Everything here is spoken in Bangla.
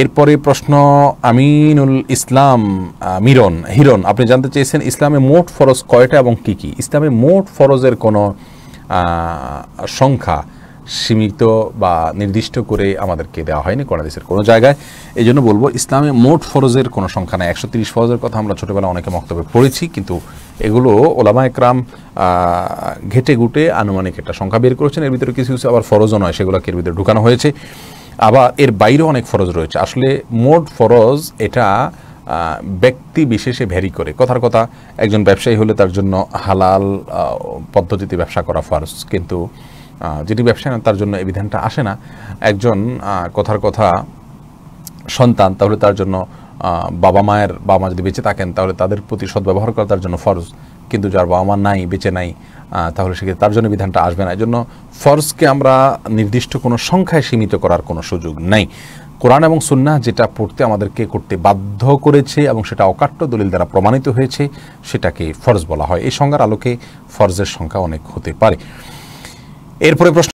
এরপরে প্রশ্ন আমিনুল ইসলাম মিরন হিরন আপনি জানতে চেয়েছেন ইসলামে মোট ফরজ কয়টা এবং কি কি ইসলামে মোট ফরজের কোনো সংখ্যা সীমিত বা নির্দিষ্ট করে আমাদেরকে দেওয়া হয়নি দেশের কোনো জায়গায় এই জন্য বলবো ইসলামে মোট ফরজের কোনো সংখ্যা নেই একশো তিরিশ ফরজের কথা আমরা ছোটোবেলা অনেকে মক্তব্যে পড়েছি কিন্তু এগুলো ওলামা একরাম ঘেটে গুটে আনুমানিক একটা সংখ্যা বের করেছেন এর ভিতরে কিছু কিছু আবার ফরজও নয় সেগুলোকে এর ভিতরে ঢুকানো হয়েছে আবার এর বাইরেও অনেক ফরজ রয়েছে আসলে মোট ফরজ এটা ব্যক্তি বিশেষে ভ্যারি করে কথার কথা একজন ব্যবসায়ী হলে তার জন্য হালাল পদ্ধতিতে ব্যবসা করা ফরজ কিন্তু যেটি ব্যবসায় না তার জন্য এই বিধানটা আসে না একজন কথার কথা সন্তান তাহলে তার জন্য বাবা মায়ের বাবা মা যদি বেঁচে থাকেন তাহলে তাদের প্রতি সদ্ব্যবহার করা তার জন্য ফরজ কিন্তু যার বাবা মা নাই বেঁচে নাই তাহলে সেক্ষেত্রে তার জন্য বিধানটা আসবে না জন্য ফরজকে আমরা নির্দিষ্ট কোনো সংখ্যায় সীমিত করার কোনো সুযোগ নাই কোরআন এবং সুন্না যেটা পড়তে আমাদেরকে করতে বাধ্য করেছে এবং সেটা অকাট্য দলিল দ্বারা প্রমাণিত হয়েছে সেটাকে ফরজ বলা হয় এই সংজ্ঞার আলোকে ফরজের সংখ্যা অনেক হতে পারে এরপরে প্রশ্ন